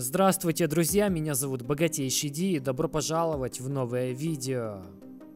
Здравствуйте, друзья, меня зовут Богатейший Ди и добро пожаловать в новое видео.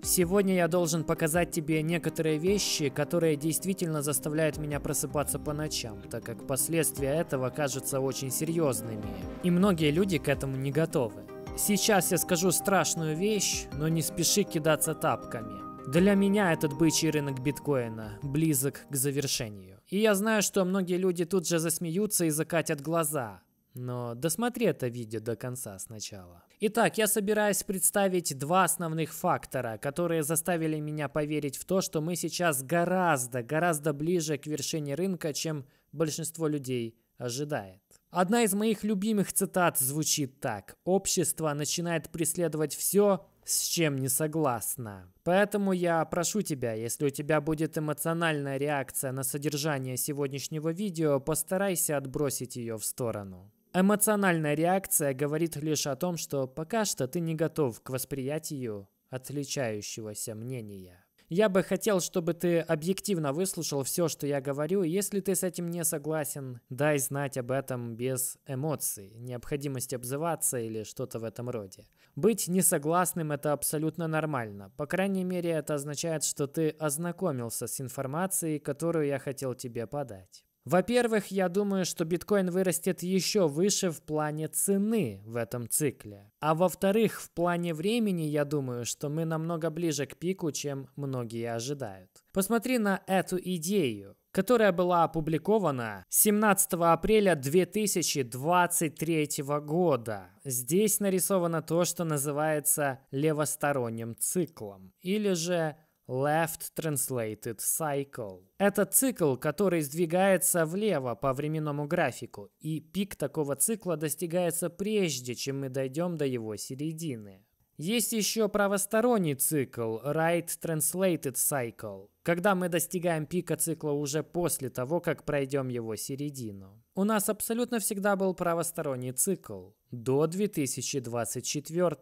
Сегодня я должен показать тебе некоторые вещи, которые действительно заставляют меня просыпаться по ночам, так как последствия этого кажутся очень серьезными, и многие люди к этому не готовы. Сейчас я скажу страшную вещь, но не спеши кидаться тапками. Для меня этот бычий рынок биткоина близок к завершению. И я знаю, что многие люди тут же засмеются и закатят глаза. Но досмотри это видео до конца сначала. Итак, я собираюсь представить два основных фактора, которые заставили меня поверить в то, что мы сейчас гораздо, гораздо ближе к вершине рынка, чем большинство людей ожидает. Одна из моих любимых цитат звучит так. «Общество начинает преследовать все, с чем не согласна. Поэтому я прошу тебя, если у тебя будет эмоциональная реакция на содержание сегодняшнего видео, постарайся отбросить ее в сторону. Эмоциональная реакция говорит лишь о том, что пока что ты не готов к восприятию отличающегося мнения. Я бы хотел, чтобы ты объективно выслушал все, что я говорю. Если ты с этим не согласен, дай знать об этом без эмоций, необходимости обзываться или что-то в этом роде. Быть несогласным – это абсолютно нормально. По крайней мере, это означает, что ты ознакомился с информацией, которую я хотел тебе подать. Во-первых, я думаю, что биткоин вырастет еще выше в плане цены в этом цикле. А во-вторых, в плане времени я думаю, что мы намного ближе к пику, чем многие ожидают. Посмотри на эту идею которая была опубликована 17 апреля 2023 года. Здесь нарисовано то, что называется левосторонним циклом, или же Left Translated Cycle. Это цикл, который сдвигается влево по временному графику, и пик такого цикла достигается прежде, чем мы дойдем до его середины. Есть еще правосторонний цикл, Right Translated Cycle, когда мы достигаем пика цикла уже после того, как пройдем его середину. У нас абсолютно всегда был правосторонний цикл до 2024.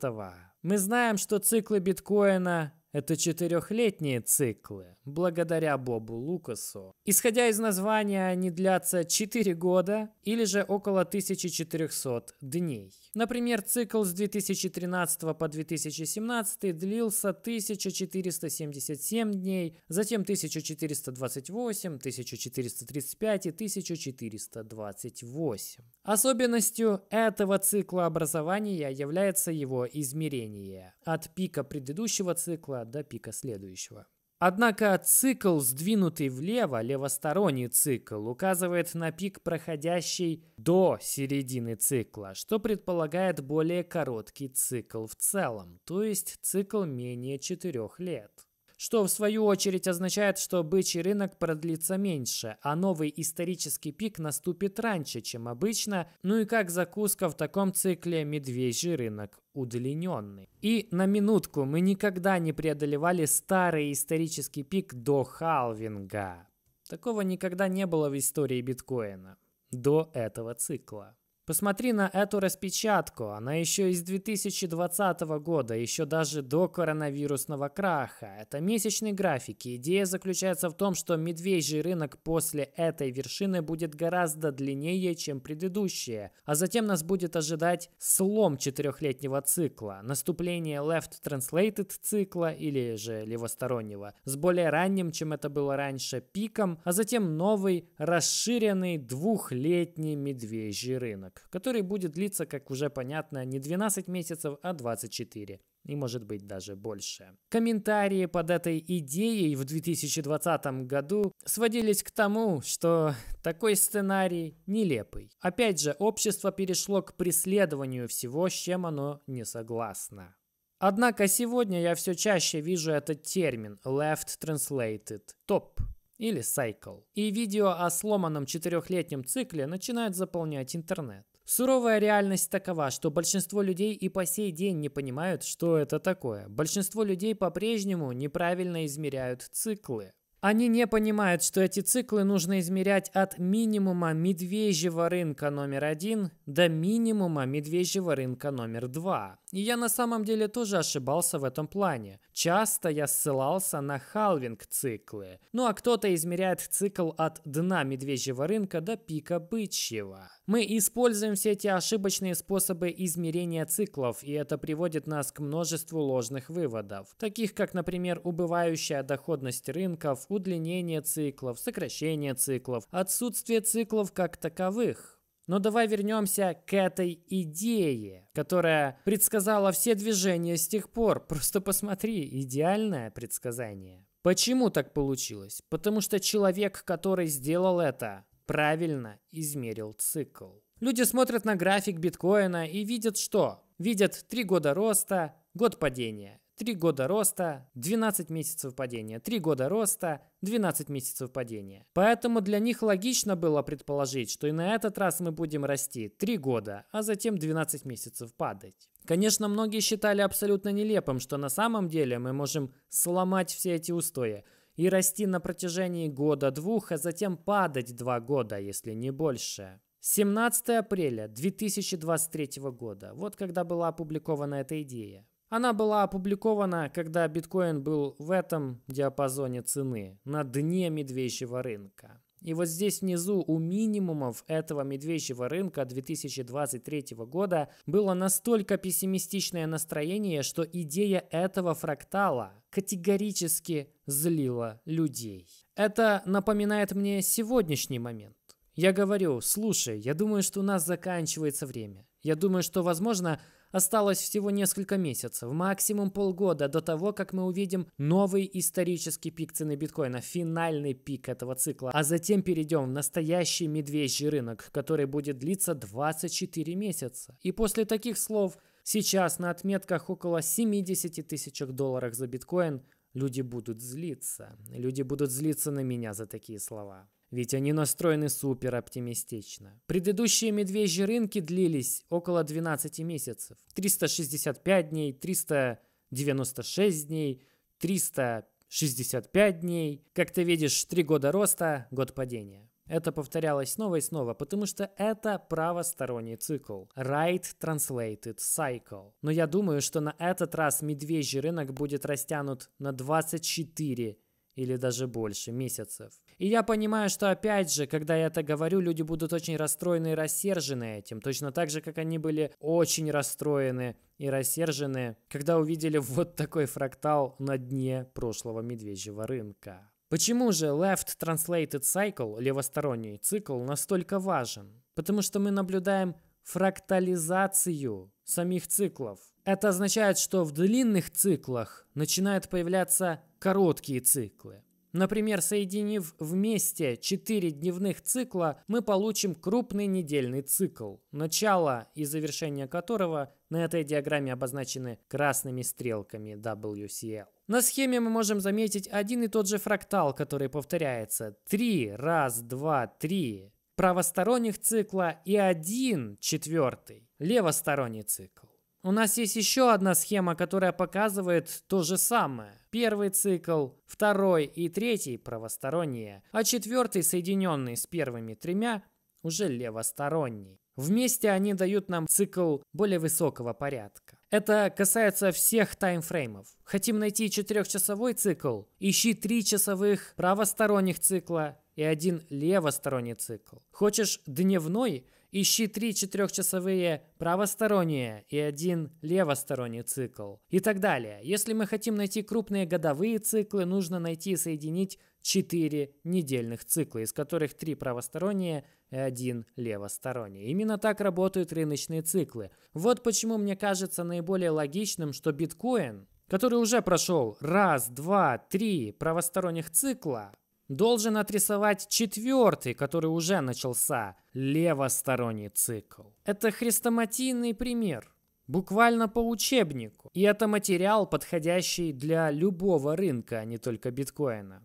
Мы знаем, что циклы биткоина это четырехлетние циклы, благодаря Бобу Лукасу. Исходя из названия, они длятся 4 года или же около 1400 дней. Например, цикл с 2013 по 2017 длился 1477 дней, затем 1428, 1435 и 1428. Особенностью этого цикла образования является его измерение от пика предыдущего цикла до пика следующего. Однако цикл, сдвинутый влево, левосторонний цикл, указывает на пик, проходящий до середины цикла, что предполагает более короткий цикл в целом, то есть цикл менее 4 лет что в свою очередь означает, что бычий рынок продлится меньше, а новый исторический пик наступит раньше, чем обычно, ну и как закуска в таком цикле медвежий рынок удлиненный. И на минутку мы никогда не преодолевали старый исторический пик до халвинга. Такого никогда не было в истории биткоина до этого цикла. Посмотри на эту распечатку, она еще из 2020 года, еще даже до коронавирусного краха. Это месячные графики. Идея заключается в том, что медвежий рынок после этой вершины будет гораздо длиннее, чем предыдущие. А затем нас будет ожидать слом четырехлетнего цикла, наступление left translated цикла или же левостороннего, с более ранним, чем это было раньше, пиком, а затем новый расширенный двухлетний медвежий рынок который будет длиться, как уже понятно, не 12 месяцев, а 24 и может быть даже больше. Комментарии под этой идеей в 2020 году сводились к тому, что такой сценарий нелепый. Опять же, общество перешло к преследованию всего, с чем оно не согласно. Однако сегодня я все чаще вижу этот термин left translated топ или cycle. И видео о сломанном четырехлетнем цикле начинают заполнять интернет. Суровая реальность такова, что большинство людей и по сей день не понимают, что это такое. Большинство людей по-прежнему неправильно измеряют циклы. Они не понимают, что эти циклы нужно измерять от минимума медвежьего рынка номер один до минимума медвежьего рынка номер два. И я на самом деле тоже ошибался в этом плане. Часто я ссылался на халвинг-циклы. Ну а кто-то измеряет цикл от дна медвежьего рынка до пика бычьего. Мы используем все эти ошибочные способы измерения циклов, и это приводит нас к множеству ложных выводов, таких как, например, убывающая доходность рынков, удлинение циклов, сокращение циклов, отсутствие циклов как таковых. Но давай вернемся к этой идее, которая предсказала все движения с тех пор. Просто посмотри, идеальное предсказание. Почему так получилось? Потому что человек, который сделал это, правильно измерил цикл. Люди смотрят на график биткоина и видят что? Видят 3 года роста, год падения. 3 года роста, 12 месяцев падения. 3 года роста, 12 месяцев падения. Поэтому для них логично было предположить, что и на этот раз мы будем расти 3 года, а затем 12 месяцев падать. Конечно, многие считали абсолютно нелепым, что на самом деле мы можем сломать все эти устои – и расти на протяжении года-двух, а затем падать два года, если не больше. 17 апреля 2023 года, вот когда была опубликована эта идея. Она была опубликована, когда биткоин был в этом диапазоне цены, на дне медвежьего рынка. И вот здесь внизу у минимумов этого медвежьего рынка 2023 года было настолько пессимистичное настроение, что идея этого фрактала категорически злила людей. Это напоминает мне сегодняшний момент. Я говорю, слушай, я думаю, что у нас заканчивается время. Я думаю, что, возможно, Осталось всего несколько месяцев, максимум полгода до того, как мы увидим новый исторический пик цены биткоина, финальный пик этого цикла. А затем перейдем в настоящий медвежий рынок, который будет длиться 24 месяца. И после таких слов сейчас на отметках около 70 тысяч долларов за биткоин люди будут злиться. Люди будут злиться на меня за такие слова. Ведь они настроены супер оптимистично. Предыдущие медвежьи рынки длились около 12 месяцев. 365 дней, 396 дней, 365 дней. Как ты видишь, 3 года роста, год падения. Это повторялось снова и снова, потому что это правосторонний цикл. Right Translated Cycle. Но я думаю, что на этот раз медвежий рынок будет растянут на 24 или даже больше месяцев. И я понимаю, что опять же, когда я это говорю, люди будут очень расстроены и рассержены этим, точно так же, как они были очень расстроены и рассержены, когда увидели вот такой фрактал на дне прошлого медвежьего рынка. Почему же Left Translated Cycle, левосторонний цикл, настолько важен? Потому что мы наблюдаем фрактализацию самих циклов. Это означает, что в длинных циклах начинают появляться короткие циклы. Например, соединив вместе 4 дневных цикла, мы получим крупный недельный цикл, начало и завершение которого на этой диаграмме обозначены красными стрелками WCL. На схеме мы можем заметить один и тот же фрактал, который повторяется 3, раз, два, три правосторонних цикла и один четвертый левосторонний цикл. У нас есть еще одна схема, которая показывает то же самое. Первый цикл, второй и третий правосторонние, а четвертый, соединенный с первыми тремя, уже левосторонний. Вместе они дают нам цикл более высокого порядка. Это касается всех таймфреймов. Хотим найти четырехчасовой цикл? Ищи три часовых правосторонних цикла и один левосторонний цикл. Хочешь дневной? Ищи три четырехчасовые правосторонние и один левосторонний цикл и так далее. Если мы хотим найти крупные годовые циклы, нужно найти и соединить четыре недельных цикла, из которых три правосторонние и один левосторонний. Именно так работают рыночные циклы. Вот почему мне кажется наиболее логичным, что биткоин, который уже прошел раз, два, три правосторонних цикла, должен отрисовать четвертый, который уже начался, левосторонний цикл. Это хрестоматийный пример, буквально по учебнику. И это материал, подходящий для любого рынка, а не только биткоина.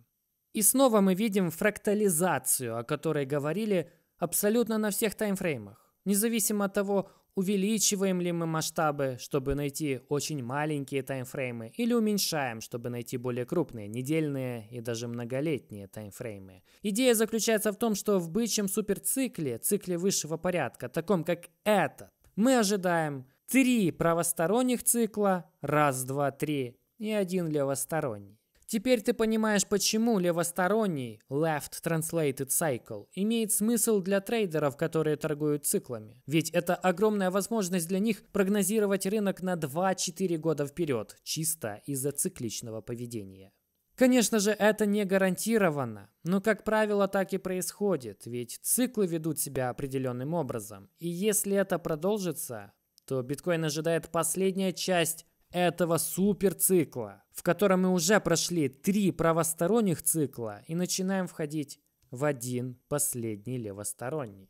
И снова мы видим фрактализацию, о которой говорили абсолютно на всех таймфреймах. Независимо от того, увеличиваем ли мы масштабы, чтобы найти очень маленькие таймфреймы, или уменьшаем, чтобы найти более крупные, недельные и даже многолетние таймфреймы. Идея заключается в том, что в бычьем суперцикле, цикле высшего порядка, таком как этот, мы ожидаем три правосторонних цикла, раз, два, три, и один левосторонний. Теперь ты понимаешь, почему левосторонний Left Translated Cycle имеет смысл для трейдеров, которые торгуют циклами. Ведь это огромная возможность для них прогнозировать рынок на 2-4 года вперед, чисто из-за цикличного поведения. Конечно же, это не гарантированно, но, как правило, так и происходит, ведь циклы ведут себя определенным образом. И если это продолжится, то биткоин ожидает последняя часть этого суперцикла, в котором мы уже прошли три правосторонних цикла и начинаем входить в один последний левосторонний.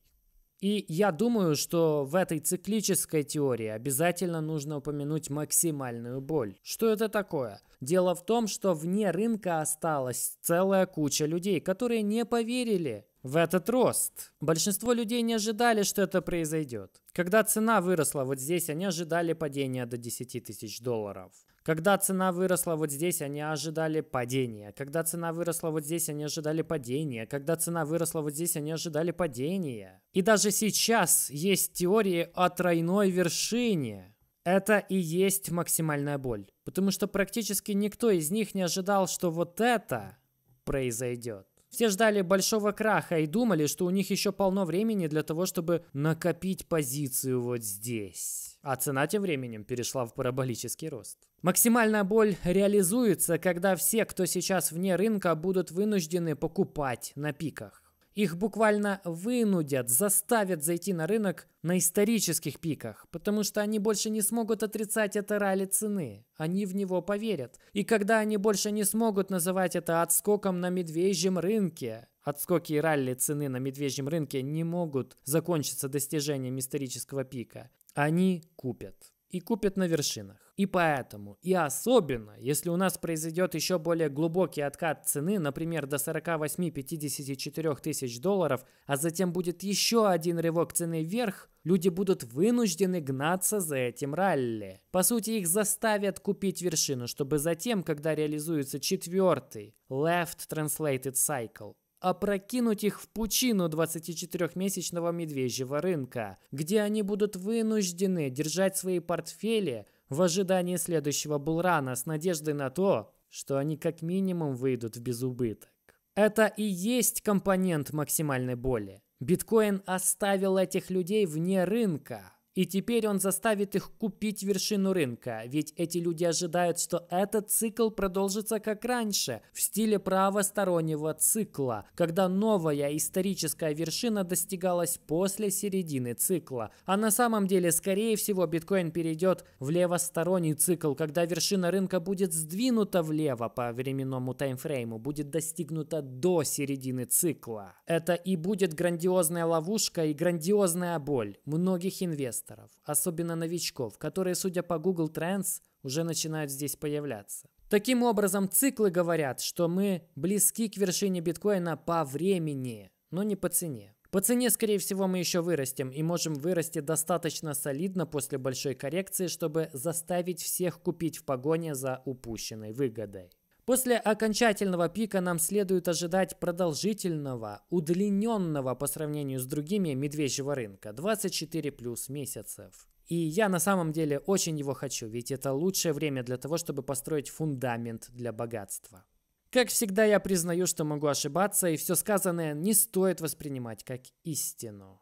И я думаю, что в этой циклической теории обязательно нужно упомянуть максимальную боль. Что это такое? Дело в том, что вне рынка осталась целая куча людей, которые не поверили в этот рост. Большинство людей не ожидали, что это произойдет. Когда цена выросла вот здесь, они ожидали падения до 10 тысяч долларов. Когда цена выросла вот здесь, они ожидали падения. Когда цена выросла вот здесь, они ожидали падения. Когда цена выросла вот здесь, они ожидали падения. И даже сейчас есть теории о тройной вершине. Это и есть максимальная боль. Потому что практически никто из них не ожидал, что вот это произойдет. Все ждали большого краха и думали, что у них еще полно времени для того, чтобы накопить позицию вот здесь. А цена тем временем перешла в параболический рост. Максимальная боль реализуется, когда все, кто сейчас вне рынка, будут вынуждены покупать на пиках. Их буквально вынудят, заставят зайти на рынок на исторических пиках, потому что они больше не смогут отрицать это ралли цены. Они в него поверят. И когда они больше не смогут называть это отскоком на медвежьем рынке, Отскоки и ралли цены на медвежьем рынке не могут закончиться достижением исторического пика. Они купят и купят на вершинах. И поэтому, и особенно, если у нас произойдет еще более глубокий откат цены, например, до 48-54 тысяч долларов, а затем будет еще один рывок цены вверх, люди будут вынуждены гнаться за этим ралли. По сути, их заставят купить вершину, чтобы затем, когда реализуется четвертый Left Translated Cycle, опрокинуть их в пучину 24-месячного медвежьего рынка, где они будут вынуждены держать свои портфели в ожидании следующего булрана с надеждой на то, что они как минимум выйдут в безубыток. Это и есть компонент максимальной боли. Биткоин оставил этих людей вне рынка, и теперь он заставит их купить вершину рынка, ведь эти люди ожидают, что этот цикл продолжится как раньше, в стиле правостороннего цикла, когда новая историческая вершина достигалась после середины цикла. А на самом деле, скорее всего, биткоин перейдет в левосторонний цикл, когда вершина рынка будет сдвинута влево по временному таймфрейму, будет достигнута до середины цикла. Это и будет грандиозная ловушка и грандиозная боль многих инвесторов инвесторов, особенно новичков, которые, судя по Google Trends, уже начинают здесь появляться. Таким образом, циклы говорят, что мы близки к вершине биткоина по времени, но не по цене. По цене, скорее всего, мы еще вырастем и можем вырасти достаточно солидно после большой коррекции, чтобы заставить всех купить в погоне за упущенной выгодой. После окончательного пика нам следует ожидать продолжительного, удлиненного по сравнению с другими медвежьего рынка 24 плюс месяцев. И я на самом деле очень его хочу, ведь это лучшее время для того, чтобы построить фундамент для богатства. Как всегда, я признаю, что могу ошибаться, и все сказанное не стоит воспринимать как истину.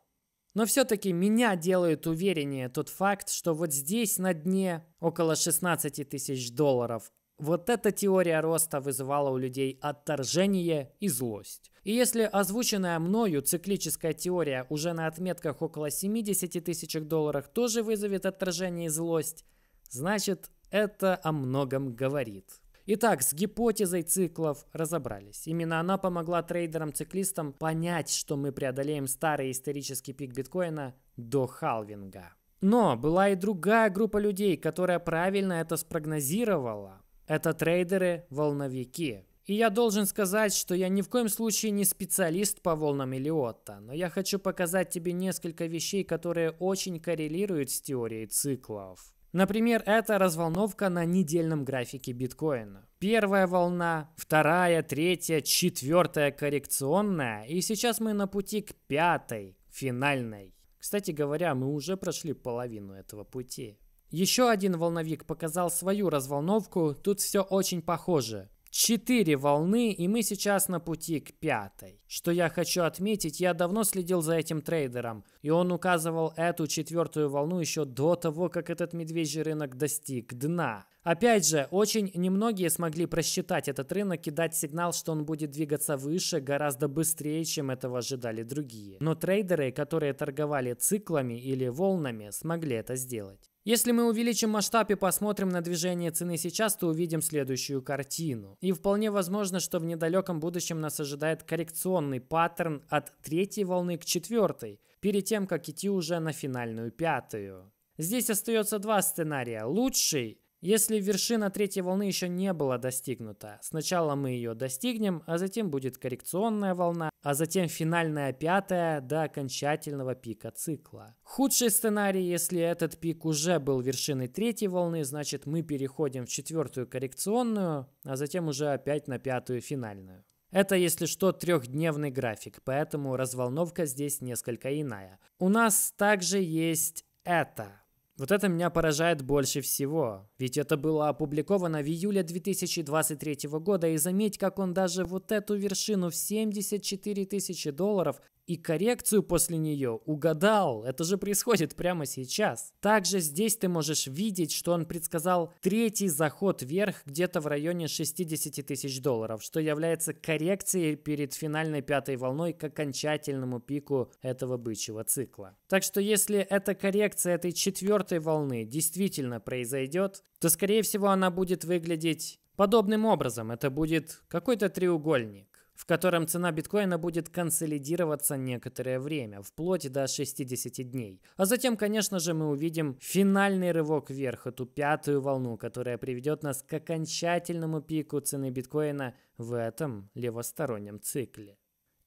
Но все-таки меня делает увереннее тот факт, что вот здесь на дне около 16 тысяч долларов вот эта теория роста вызывала у людей отторжение и злость. И если озвученная мною циклическая теория уже на отметках около 70 тысяч долларов тоже вызовет отторжение и злость, значит это о многом говорит. Итак, с гипотезой циклов разобрались. Именно она помогла трейдерам-циклистам понять, что мы преодолеем старый исторический пик биткоина до халвинга. Но была и другая группа людей, которая правильно это спрогнозировала. Это трейдеры-волновики. И я должен сказать, что я ни в коем случае не специалист по волнам Элиотта, но я хочу показать тебе несколько вещей, которые очень коррелируют с теорией циклов. Например, это разволновка на недельном графике биткоина. Первая волна, вторая, третья, четвертая коррекционная, и сейчас мы на пути к пятой, финальной. Кстати говоря, мы уже прошли половину этого пути. Еще один волновик показал свою разволновку, тут все очень похоже. Четыре волны, и мы сейчас на пути к пятой. Что я хочу отметить, я давно следил за этим трейдером, и он указывал эту четвертую волну еще до того, как этот медвежий рынок достиг дна. Опять же, очень немногие смогли просчитать этот рынок и дать сигнал, что он будет двигаться выше гораздо быстрее, чем этого ожидали другие. Но трейдеры, которые торговали циклами или волнами, смогли это сделать. Если мы увеличим масштаб и посмотрим на движение цены сейчас, то увидим следующую картину. И вполне возможно, что в недалеком будущем нас ожидает коррекционный паттерн от третьей волны к четвертой, перед тем, как идти уже на финальную пятую. Здесь остается два сценария. Лучший если вершина третьей волны еще не была достигнута, сначала мы ее достигнем, а затем будет коррекционная волна, а затем финальная пятая до окончательного пика цикла. Худший сценарий, если этот пик уже был вершиной третьей волны, значит мы переходим в четвертую коррекционную, а затем уже опять на пятую финальную. Это, если что, трехдневный график, поэтому разволновка здесь несколько иная. У нас также есть это – вот это меня поражает больше всего, ведь это было опубликовано в июле 2023 года, и заметь, как он даже вот эту вершину в 74 тысячи долларов и коррекцию после нее. Угадал, это же происходит прямо сейчас. Также здесь ты можешь видеть, что он предсказал третий заход вверх где-то в районе 60 тысяч долларов, что является коррекцией перед финальной пятой волной к окончательному пику этого бычьего цикла. Так что если эта коррекция этой четвертой волны действительно произойдет, то скорее всего она будет выглядеть подобным образом. Это будет какой-то треугольник в котором цена биткоина будет консолидироваться некоторое время, вплоть до 60 дней. А затем, конечно же, мы увидим финальный рывок вверх, эту пятую волну, которая приведет нас к окончательному пику цены биткоина в этом левостороннем цикле.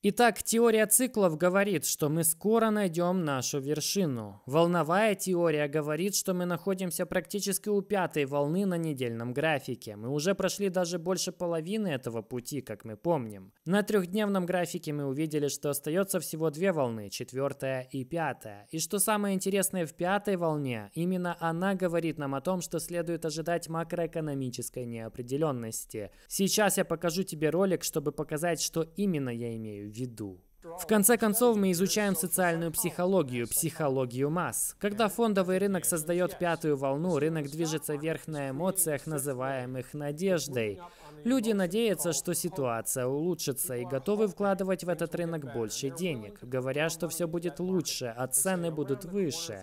Итак, теория циклов говорит, что мы скоро найдем нашу вершину. Волновая теория говорит, что мы находимся практически у пятой волны на недельном графике. Мы уже прошли даже больше половины этого пути, как мы помним. На трехдневном графике мы увидели, что остается всего две волны, четвертая и пятая. И что самое интересное в пятой волне, именно она говорит нам о том, что следует ожидать макроэкономической неопределенности. Сейчас я покажу тебе ролик, чтобы показать, что именно я имею в виду виду. В конце концов, мы изучаем социальную психологию, психологию масс. Когда фондовый рынок создает пятую волну, рынок движется а, вверх на эмоциях, называемых надеждой. Люди надеются, что ситуация улучшится и готовы вкладывать в этот рынок больше денег, говоря, что все будет лучше, а цены будут выше.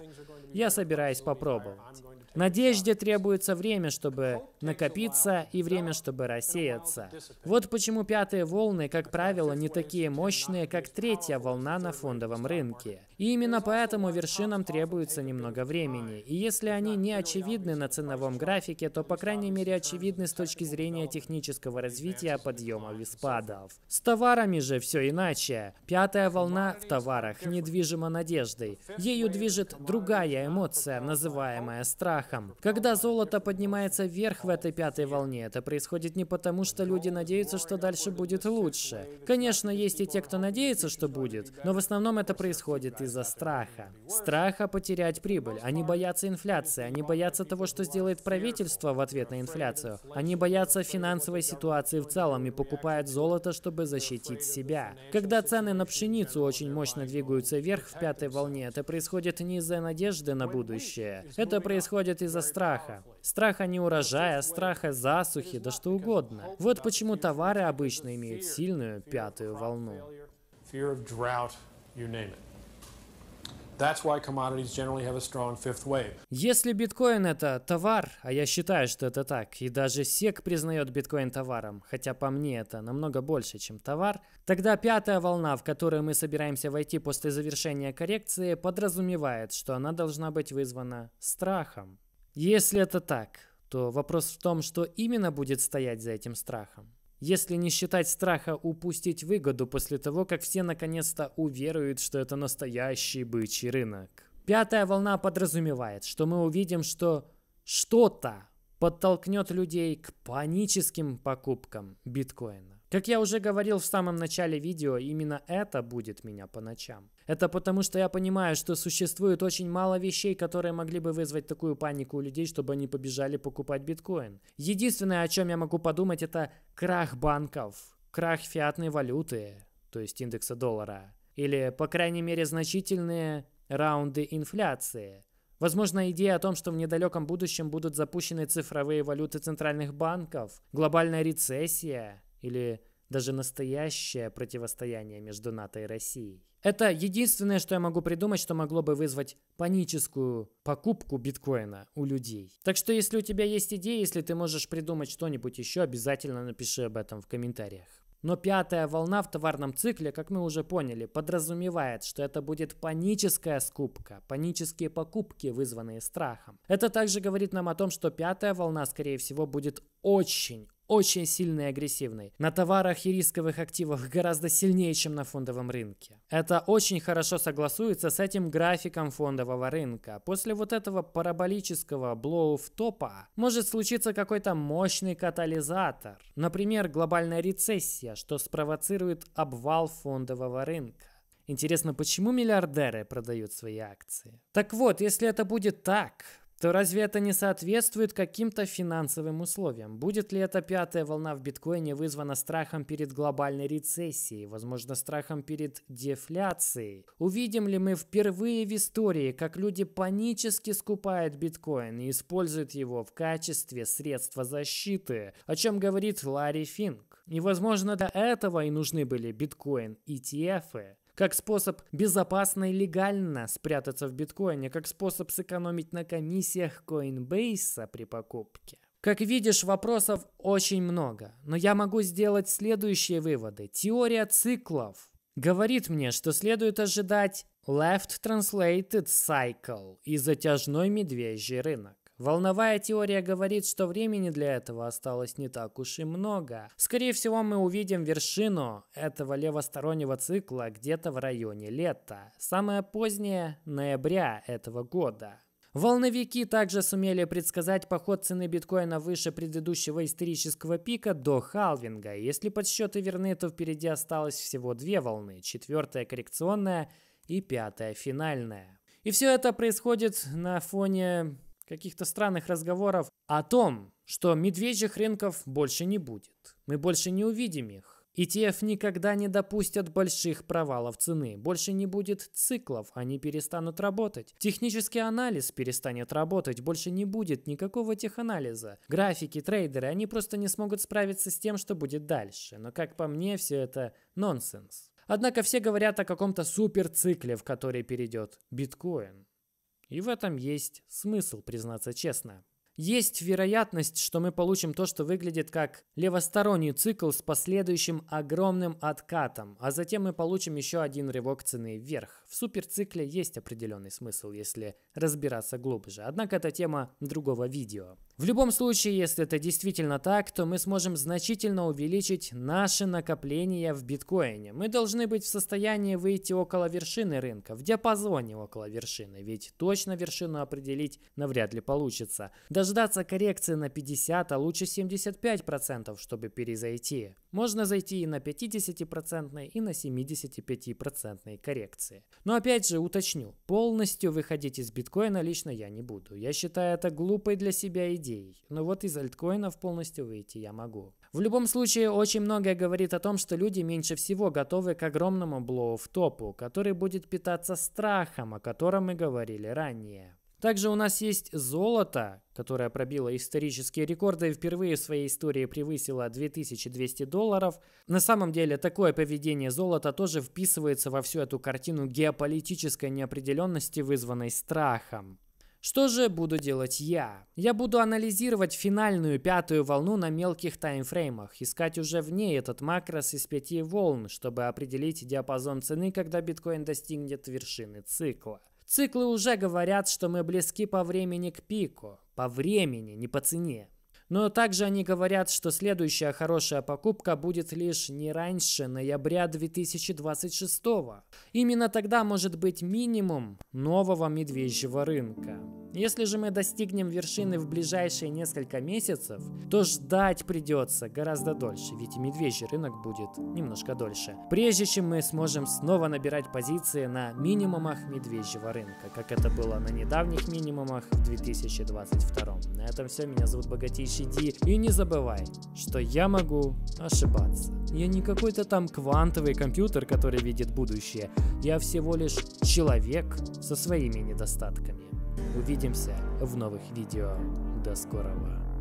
Я собираюсь попробовать. Надежде требуется время, чтобы накопиться, и время, чтобы рассеяться. Вот почему пятые волны, как правило, не такие мощные, как третья волна на фондовом рынке. И именно поэтому вершинам требуется немного времени. И если они не очевидны на ценовом графике, то, по крайней мере, очевидны с точки зрения технического развития подъемов и спадов. С товарами же все иначе. Пятая волна в товарах недвижима надеждой. Ею движет другая эмоция, называемая страх страхом. Когда золото поднимается вверх в этой пятой волне, это происходит не потому, что люди надеются, что дальше будет лучше. Конечно, есть и те, кто надеется, что будет, но в основном это происходит из-за страха. Страха потерять прибыль. Они боятся инфляции, они боятся того, что сделает правительство в ответ на инфляцию. Они боятся финансовой ситуации в целом и покупают золото, чтобы защитить себя. Когда цены на пшеницу очень мощно двигаются вверх в пятой волне, это происходит не из-за надежды на будущее. Это происходит приходит из-за страха. Страха не урожая, страха засухи, да что угодно. Вот почему товары обычно имеют сильную пятую волну. Если биткоин это товар, а я считаю, что это так, и даже SEC признает биткоин товаром, хотя по мне это намного больше, чем товар, тогда пятая волна, в которую мы собираемся войти после завершения коррекции, подразумевает, что она должна быть вызвана страхом. Если это так, то вопрос в том, что именно будет стоять за этим страхом. Если не считать страха упустить выгоду после того, как все наконец-то уверуют, что это настоящий бычий рынок. Пятая волна подразумевает, что мы увидим, что что-то подтолкнет людей к паническим покупкам биткоина. Как я уже говорил в самом начале видео, именно это будет меня по ночам. Это потому, что я понимаю, что существует очень мало вещей, которые могли бы вызвать такую панику у людей, чтобы они побежали покупать биткоин. Единственное, о чем я могу подумать, это крах банков, крах фиатной валюты, то есть индекса доллара, или, по крайней мере, значительные раунды инфляции. Возможно, идея о том, что в недалеком будущем будут запущены цифровые валюты центральных банков, глобальная рецессия – или даже настоящее противостояние между НАТО и Россией. Это единственное, что я могу придумать, что могло бы вызвать паническую покупку биткоина у людей. Так что если у тебя есть идеи, если ты можешь придумать что-нибудь еще, обязательно напиши об этом в комментариях. Но пятая волна в товарном цикле, как мы уже поняли, подразумевает, что это будет паническая скупка, панические покупки, вызванные страхом. Это также говорит нам о том, что пятая волна, скорее всего, будет очень, очень сильный и агрессивный На товарах и рисковых активах гораздо сильнее, чем на фондовом рынке. Это очень хорошо согласуется с этим графиком фондового рынка. После вот этого параболического блоуф-топа может случиться какой-то мощный катализатор. Например, глобальная рецессия, что спровоцирует обвал фондового рынка. Интересно, почему миллиардеры продают свои акции? Так вот, если это будет так, то разве это не соответствует каким-то финансовым условиям? Будет ли эта пятая волна в биткоине вызвана страхом перед глобальной рецессией, возможно, страхом перед дефляцией? Увидим ли мы впервые в истории, как люди панически скупают биткоин и используют его в качестве средства защиты, о чем говорит Ларри Финк? И, возможно, для этого и нужны были биткоин-ETF. и как способ безопасно и легально спрятаться в биткоине, как способ сэкономить на комиссиях Coinbase при покупке. Как видишь, вопросов очень много, но я могу сделать следующие выводы. Теория циклов говорит мне, что следует ожидать left translated cycle и затяжной медвежий рынок. Волновая теория говорит, что времени для этого осталось не так уж и много. Скорее всего, мы увидим вершину этого левостороннего цикла где-то в районе лета. Самое позднее – ноября этого года. Волновики также сумели предсказать поход цены биткоина выше предыдущего исторического пика до халвинга. Если подсчеты верны, то впереди осталось всего две волны – четвертая коррекционная и пятая финальная. И все это происходит на фоне каких-то странных разговоров о том, что медвежьих рынков больше не будет. Мы больше не увидим их. ETF никогда не допустят больших провалов цены. Больше не будет циклов, они перестанут работать. Технический анализ перестанет работать, больше не будет никакого теханализа. Графики, трейдеры, они просто не смогут справиться с тем, что будет дальше. Но как по мне, все это нонсенс. Однако все говорят о каком-то суперцикле, в который перейдет биткоин. И в этом есть смысл, признаться честно. Есть вероятность, что мы получим то, что выглядит как левосторонний цикл с последующим огромным откатом, а затем мы получим еще один рывок цены вверх. В суперцикле есть определенный смысл, если разбираться глубже. Однако это тема другого видео. В любом случае, если это действительно так, то мы сможем значительно увеличить наши накопления в биткоине. Мы должны быть в состоянии выйти около вершины рынка, в диапазоне около вершины, ведь точно вершину определить навряд ли получится. Дождаться коррекции на 50, а лучше 75%, чтобы перезайти. Можно зайти и на 50% и на 75% коррекции. Но опять же уточню, полностью выходить из биткоина лично я не буду. Я считаю это глупой для себя идеей идей, но ну вот из альткоинов полностью выйти я могу. В любом случае, очень многое говорит о том, что люди меньше всего готовы к огромному блоу-топу, который будет питаться страхом, о котором мы говорили ранее. Также у нас есть золото, которое пробило исторические рекорды и впервые в своей истории превысило 2200 долларов. На самом деле такое поведение золота тоже вписывается во всю эту картину геополитической неопределенности, вызванной страхом. Что же буду делать я? Я буду анализировать финальную пятую волну на мелких таймфреймах, искать уже в ней этот макрос из пяти волн, чтобы определить диапазон цены, когда биткоин достигнет вершины цикла. Циклы уже говорят, что мы близки по времени к пику. По времени, не по цене. Но также они говорят, что следующая хорошая покупка будет лишь не раньше ноября 2026. Именно тогда может быть минимум нового медвежьего рынка. Если же мы достигнем вершины в ближайшие несколько месяцев, то ждать придется гораздо дольше, ведь медвежий рынок будет немножко дольше. Прежде чем мы сможем снова набирать позиции на минимумах медвежьего рынка, как это было на недавних минимумах в 2022. На этом все, меня зовут Богатейший сиди и не забывай, что я могу ошибаться. Я не какой-то там квантовый компьютер, который видит будущее. Я всего лишь человек со своими недостатками. Увидимся в новых видео. До скорого.